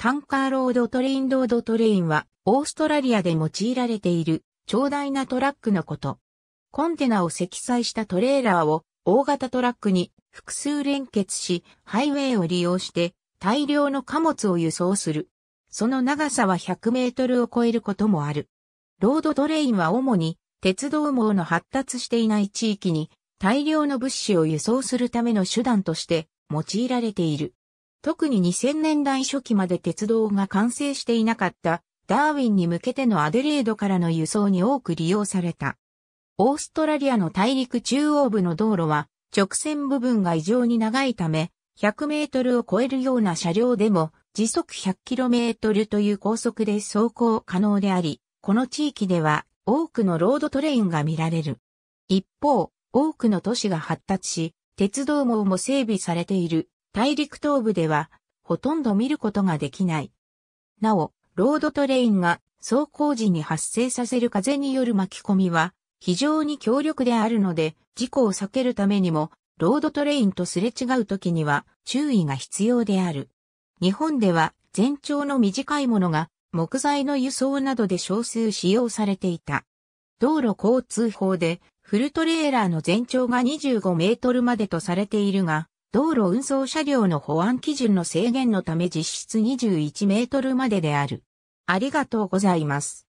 タンカーロードトレインロードトレインは、オーストラリアで用いられている、長大なトラックのこと。コンテナを積載したトレーラーを、大型トラックに複数連結し、ハイウェイを利用して、大量の貨物を輸送する。その長さは100メートルを超えることもある。ロードトレインは主に、鉄道網の発達していない地域に、大量の物資を輸送するための手段として、用いられている。特に2000年代初期まで鉄道が完成していなかったダーウィンに向けてのアデレードからの輸送に多く利用された。オーストラリアの大陸中央部の道路は直線部分が異常に長いため100メートルを超えるような車両でも時速1 0 0トルという高速で走行可能であり、この地域では多くのロードトレインが見られる。一方、多くの都市が発達し、鉄道網も整備されている大陸東部では、ほとんど見ることができない。なお、ロードトレインが走行時に発生させる風による巻き込みは、非常に強力であるので、事故を避けるためにも、ロードトレインとすれ違う時には注意が必要である。日本では全長の短いものが木材の輸送などで少数使用されていた。道路交通法でフルトレーラーの全長が25メートルまでとされているが、道路運送車両の保安基準の制限のため実質21メートルまでである。ありがとうございます。